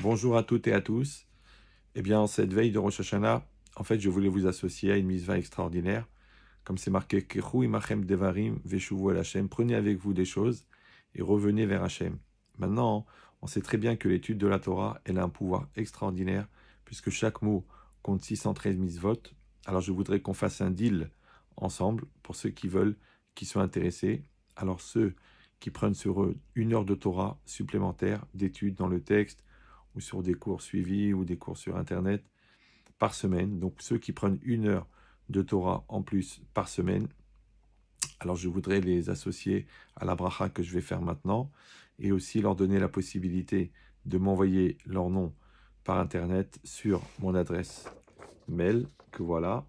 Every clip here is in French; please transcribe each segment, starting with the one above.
Bonjour à toutes et à tous. Eh bien, en cette veille de Rosh Hashanah, en fait, je voulais vous associer à une mise mitzvah extraordinaire. Comme c'est marqué, machem devarim el Hashem. Prenez avec vous des choses et revenez vers Hachem. Maintenant, on sait très bien que l'étude de la Torah, elle a un pouvoir extraordinaire, puisque chaque mot compte 613 mises-votes. Alors, je voudrais qu'on fasse un deal ensemble pour ceux qui veulent, qui sont intéressés. Alors, ceux qui prennent sur eux une heure de Torah supplémentaire, d'études dans le texte, sur des cours suivis ou des cours sur Internet par semaine. Donc ceux qui prennent une heure de Torah en plus par semaine, alors je voudrais les associer à la bracha que je vais faire maintenant et aussi leur donner la possibilité de m'envoyer leur nom par Internet sur mon adresse mail que voilà.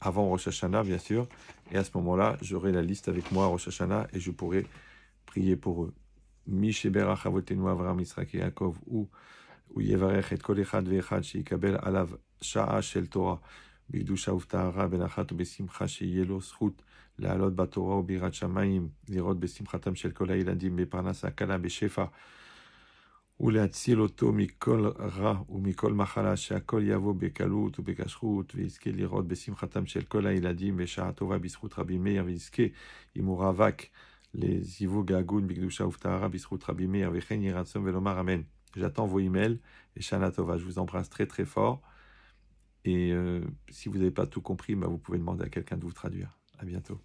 Avant Rosh Hashanah, bien sûr. Et à ce moment-là, j'aurai la liste avec moi à Rosh Hashanah et je pourrai prier pour eux. מי שברך אבותינו אברהם, יצחק, ויעקב, הוא, הוא יברך את כל אחד ואחד שיקבל עליו שעה של תורה, בקדושה ובטהרה, בנחת ובשמחה, שיהיה לו זכות לעלות בתורה וביראת שמיים, לראות בשמחתם של כל הילדים, בפרנס הקלה, בשפע. ולהציל אותו מכל רע ומכל מחלה, שהכל יבוא בקלות ובכשרות, ויזכה לראות בשמחתם של כל הילדים בשעה טובה בזכות רבי מאיר, ויזכה אם הוא רווק les Ivo Gagun, Bigdusha, Uftahara, Bisrout Rabimir, Avecheni Yiratsum, Velomar, Amen. J'attends vos emails et Shana Tova. Je vous embrasse très très fort. Et euh, si vous n'avez pas tout compris, bah, vous pouvez demander à quelqu'un de vous traduire. À bientôt.